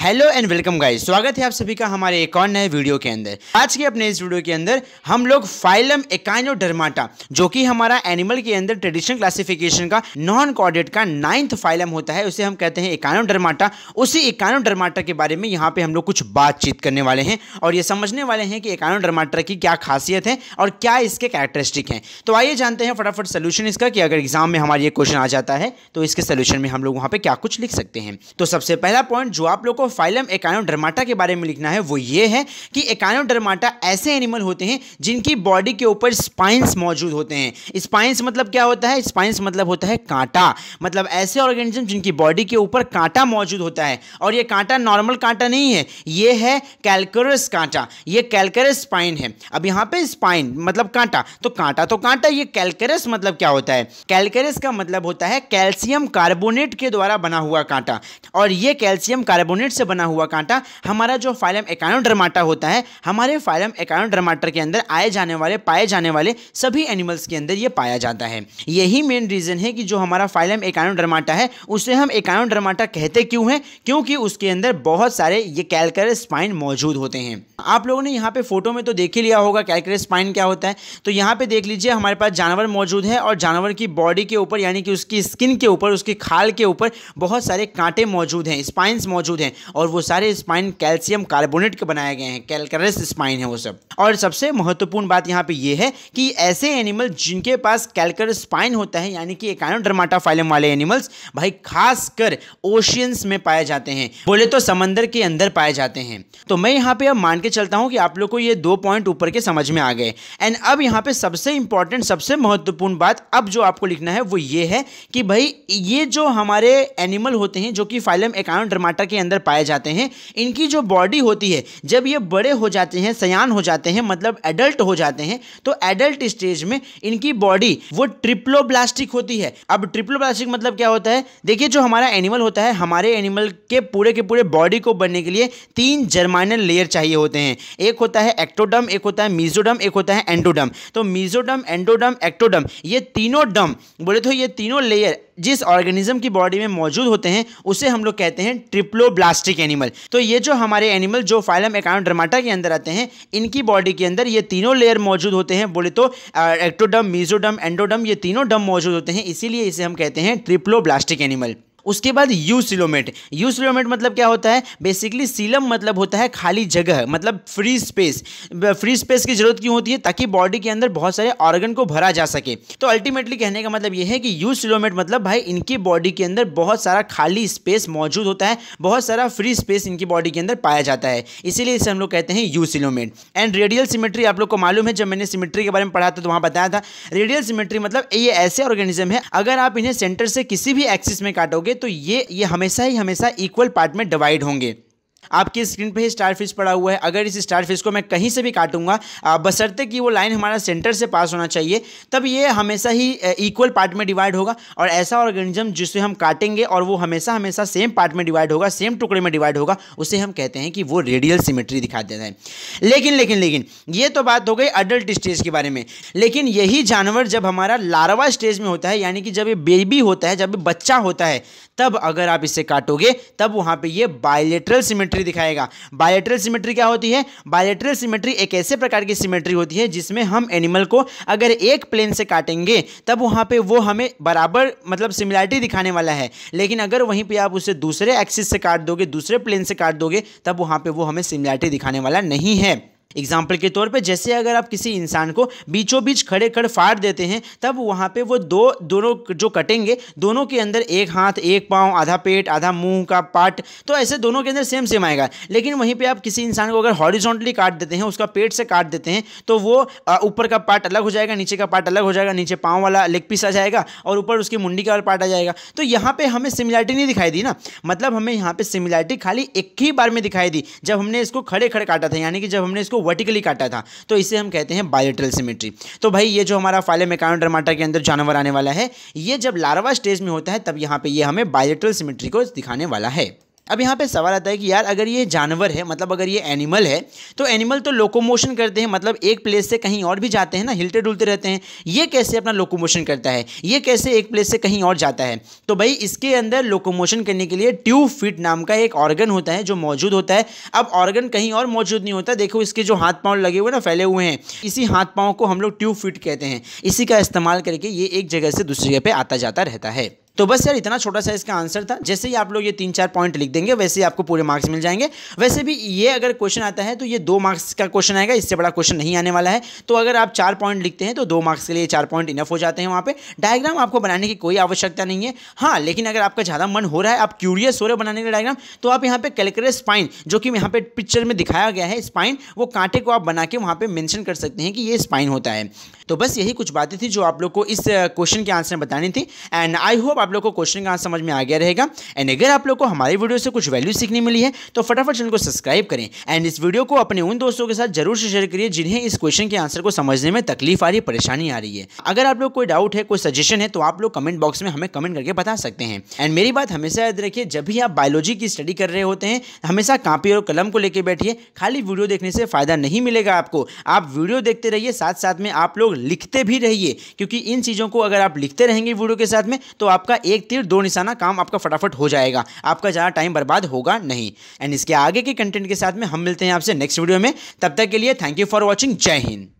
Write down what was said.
hello and welcome guys स्वागत है आप सभी का हमारे एक और नए वीडियो के अंदर आज के अपने इस वीडियो के अंदर हम लोग फाइलम एकाइनोडर्माटा जो कि हमारा एनिमल के अंदर ट्रेडिशनल क्लासिफिकेशन का नॉन कॉर्डेट का नाइन्थ फाइलम होता है उसे हम कहते हैं एकाइनोडर्माटा उसी एकाइनोडर्माटा के बारे में यहाँ पे हम लोग कुछ बातचीत करने वाले हैं और ये समझने वाले हैं कि एकाइनोडर्माटा की क्या खासियत है और क्या इसके कैरेक्टरिस्टिक हैं तो आइए जानते हैं फटाफट सोल्यूशन इसका कि अगर एग्जाम में हमारे ये क्वेश्चन आ जाता है तो इसके सोल्यूशन में हम लोग वहाँ पर क्या कुछ लिख सकते हैं तो सबसे पहला पॉइंट जो आप लोग को फाइलम एकानोडर्माटा के बारे में लिखना है वो ये है कि एकानोडर्माटा ऐसे एनिमल होते हैं जिनकी बॉडी के ऊपर स्पाइंस मौजूद होते हैं स्पाइंस मतलब क्या होता है स्पाइंस मतलब होता है कांटा मतलब ऐसे ऑर्गेनिज्म जिनकी बॉडी के ऊपर कांटा मौजूद होता है और ये कांटा नॉर्मल कांटा नहीं है ये है कैलकोरस कांटा ये कैलकरस स्पाइन है अब यहाँ पे स्पाइन मतलब कांटा तो कांटा तो कांटा ये कैलकरस मतलब क्या होता है कैलकरस का मतलब होता है कैल्शियम कार्बोनेट के द्वारा बना हुआ कांटा और ये कैल्शियम कार्बोनेट प्लानट से बना हुआ कांटा हमारा जो फाइलम एकानोड्रमाटा होता है हमारे फाइलम एकानोडर्माटा के अंदर आए जाने वाले पाए जाने वाले सभी एनिमल्स के अंदर ये पाया जाता है यही मेन रीज़न है कि जो हमारा फाइलम एकानोड्रमाटा है उसे हम एकानोड्रमाटा कहते क्यों हैं क्योंकि उसके अंदर बहुत सारे ये कैलकर स्पाइन मौजूद होते हैं आप लोगों ने यहाँ पे फोटो में तो देख ही लिया होगा कैलकर स्पाइन क्या होता है तो यहाँ पे देख लीजिए हमारे पास जानवर मौजूद है और जानवर की बॉडी के ऊपर यानी कि उसकी स्किन के ऊपर उसकी खाल के ऊपर बहुत सारे कांटे मौजूद हैं स्पाइंस मौजूद हैं और वो सारे स्पाइन कैल्शियम कार्बोनेट के बनाए गए हैं कैलकरस स्पाइन है वो सब और सबसे महत्वपूर्ण बात यहाँ पे ये है कि ऐसे एनिमल जिनके पास कैलकर स्पाइन होता है यानी कि एकानोडर्माटा फाइलम वाले एनिमल्स भाई खासकर ओशियंस में पाए जाते हैं बोले तो समंदर के अंदर पाए जाते हैं तो मैं यहाँ पे अब मान के चलता हूँ कि आप लोग को ये दो पॉइंट ऊपर के समझ में आ गए एंड अब यहाँ पे सबसे इंपॉर्टेंट सबसे महत्वपूर्ण बात अब जो आपको लिखना है वो ये है कि भाई ये जो हमारे एनिमल होते हैं जो कि फाइलम एकानोडर्माटा के अंदर पाए जाते हैं इनकी जो बॉडी होती है जब ये बड़े हो जाते हैं सयान हो जाते हैं मतलब एडल्ट हो जाते हैं तो एडल्ट स्टेज में इनकी बॉडी वो ट्रिप्लोब्लास्टिक होती है अब ट्रिप्लोब्लास्टिक मतलब क्या होता है देखिए जो हमारा एनिमल होता है हमारे एनिमल के पूरे के पूरे बॉडी को बनने के लिए तीन जर्माइनल लेयर चाहिए होते हैं एक होता है एक्टोडम एक होता है मीजोडम एक होता है एंडोडम तो मीजोडम एंडोडम एक्टोडम ये तीनों डम बोले तो ये तीनों लेयर जिस ऑर्गेनिज्म की बॉडी में मौजूद होते हैं उसे हम लोग कहते हैं ट्रिप्लो प्लास्टिक एनिमल तो ये जो हमारे एनिमल जो फाइलम ड्रमाटा के अंदर आते हैं इनकी बॉडी के अंदर ये तीनों लेयर मौजूद होते हैं बोले तो एक्टोडम मीजोडम एंडोडम ये तीनों डम मौजूद होते हैं इसीलिए इसे हम कहते हैं ट्रिप्लो एनिमल उसके बाद यू सिलोमेट यू सिलोमेट मतलब क्या होता है बेसिकली सीलम मतलब होता है खाली जगह मतलब फ्री स्पेस फ्री स्पेस की जरूरत क्यों होती है ताकि बॉडी के अंदर बहुत सारे ऑर्गन को भरा जा सके तो अल्टीमेटली कहने का मतलब यह है कि यू सिलोमेट मतलब भाई इनकी बॉडी के अंदर बहुत सारा खाली स्पेस मौजूद होता है बहुत सारा फ्री स्पेस इनकी बॉडी के अंदर पाया जाता है इसीलिए इसे हम लोग कहते हैं eucoelomate and radial symmetry आप लोग को मालूम है जब मैंने सिमेट्री के बारे में पढ़ा था तो वहाँ बताया था रेडियल सिमेट्री मतलब ये ऐसे ऑर्गेनिज्म है अगर आप इन्हें सेंटर से किसी भी एक्सिस में काटोगे तो ये ये हमेशा ही हमेशा इक्वल पार्ट में डिवाइड होंगे आपकी स्क्रीन पे ही स्टार फिश पड़ा हुआ है अगर इस स्टार फिश को मैं कहीं से भी काटूंगा बसरते कि वो लाइन हमारा सेंटर से पास होना चाहिए तब ये हमेशा ही इक्वल पार्ट में डिवाइड होगा और ऐसा ऑर्गेनिज्म जिसे हम काटेंगे और वो हमेशा हमेशा सेम पार्ट में डिवाइड होगा सेम टुकड़े में डिवाइड होगा उसे हम कहते हैं कि वो रेडियल सिमेट्री दिखा देता है लेकिन लेकिन लेकिन ये तो बात हो गई अडल्ट स्टेज के बारे में लेकिन यही जानवर जब हमारा लारवा स्टेज में होता है यानी कि जब ये बेबी होता है जब बच्चा होता है तब अगर आप इसे काटोगे तब वहाँ पे ये बायोलेट्रल सिमेट्री दिखाएगा बायोलेट्रल सिमेट्री क्या होती है बायोलेट्रल सिमेट्री एक ऐसे प्रकार की सिमेट्री होती है जिसमें हम एनिमल को अगर एक प्लेन से काटेंगे तब वहाँ पे वो हमें बराबर मतलब सिमिलैरिटी दिखाने वाला है लेकिन अगर वहीं पर आप उसे दूसरे एक्सिस से काट दोगे दूसरे प्लेन से काट दोगे तब वहाँ पर वो हमें सिमिलैरिटी दिखाने वाला नहीं है एग्जाम्पल के तौर पे जैसे अगर आप किसी इंसान को बीचों बीच खड़े खड़ फाड़ देते हैं तब वहाँ पे वो दो दोनों जो कटेंगे दोनों के अंदर एक हाथ एक पाँव आधा पेट आधा मुंह का पार्ट तो ऐसे दोनों के अंदर सेम सेम आएगा लेकिन वहीं पे आप किसी इंसान को अगर हॉरिजॉन्टली काट देते हैं उसका पेट से काट देते हैं तो वो ऊपर का पार्ट अलग हो जाएगा नीचे का पार्ट अलग हो जाएगा नीचे पाँव वाला लेग पीस आ जाएगा और ऊपर उसकी मुंडी का पार्ट आ जाएगा तो यहाँ पर हमें सिमिलैरिटी नहीं दिखाई दी ना मतलब हमें यहाँ पर सिमिलैरिटी खाली एक ही बार में दिखाई दी जब हमने इसको खड़े खड़े काटा था यानी कि जब हमने इसको वर्टिकली काटा था तो इसे हम कहते हैं बायोट्रल सिमेट्री तो भाई ये जो हमारा फाइले एकाउंट के अंदर जानवर आने वाला है ये जब लार्वा स्टेज में होता है तब यहाँ पर ये हमें बायोट्रल सिमेट्री को दिखाने वाला है अब यहाँ पे सवाल आता है कि यार अगर ये जानवर है मतलब अगर ये एनिमल है तो एनिमल तो लोकोमोशन करते हैं मतलब एक प्लेस से कहीं और भी जाते हैं ना हिलते डुलते रहते हैं ये कैसे अपना लोकोमोशन करता है ये कैसे एक प्लेस से कहीं और जाता है तो भाई इसके अंदर लोकोमोशन करने के लिए ट्यूब फिट नाम का एक ऑर्गन होता है जो मौजूद होता है अब ऑर्गन कहीं और मौजूद नहीं होता देखो इसके जो हाथ पाँव लगे हुए ना फैले हुए हैं इसी हाथ पाँव को हम लोग ट्यूब फिट कहते हैं इसी का इस्तेमाल करके ये एक जगह से दूसरी जगह पर आता जाता रहता है तो बस यार इतना छोटा सा इसका आंसर था जैसे ही आप लोग ये तीन चार पॉइंट लिख देंगे वैसे ही आपको पूरे मार्क्स मिल जाएंगे वैसे भी ये अगर क्वेश्चन आता है तो ये दो मार्क्स का क्वेश्चन आएगा इससे बड़ा क्वेश्चन नहीं आने वाला है तो अगर आप चार पॉइंट लिखते हैं तो दो मार्क्स के लिए चार पॉइंट इनफ हो जाते हैं वहाँ पर डायग्राम आपको बनाने की कोई आवश्यकता नहीं है हाँ लेकिन अगर आपका ज़्यादा मन हो रहा है आप क्यूरियस हो रहे बनाने का डायग्राम तो आप यहाँ पर कैलकुलेट स्पाइन जो कि यहाँ पर पिक्चर में दिखाया गया है स्पाइन वो कांटे को आप बना के वहाँ पर मैंशन कर सकते हैं कि ये स्पाइन होता है तो बस यही कुछ बातें थी जो आप लोग को इस क्वेश्चन के आंसर बतानी थी एंड आई होप आप आप लोग को क्वेश्चन का आंसर समझ में आ गया रहेगा एंड अगर आप लोग को हमारे वीडियो से कुछ वैल्यू सीखने मिली है तो फटाफट चैनल को सब्सक्राइब करें एंड इस वीडियो को अपने उन दोस्तों के साथ जरूर शेयर करिए जिन्हें इस क्वेश्चन के आंसर को समझने में तकलीफ आ रही है परेशानी आ रही है अगर आप लोग कोई डाउट है कोई सजेशन है तो आप लोग कमेंट बॉक्स में हमें कमेंट करके बता सकते हैं एंड मेरी बात हमेशा याद रखिए जब भी आप बायोलॉजी की स्टडी कर रहे होते हैं हमेशा कापी और कलम को लेकर बैठिए खाली वीडियो देखने से फ़ायदा नहीं मिलेगा आपको आप वीडियो देखते रहिए साथ साथ में आप लोग लिखते भी रहिए क्योंकि इन चीज़ों को अगर आप लिखते रहेंगे वीडियो के साथ में तो आपका आपका एक तीर दो निशाना काम आपका फटाफट हो जाएगा आपका ज़्यादा टाइम बर्बाद होगा नहीं एंड इसके आगे के कंटेंट के साथ में हम मिलते हैं आपसे नेक्स्ट वीडियो में तब तक के लिए थैंक यू फॉर वॉचिंग जय हिंद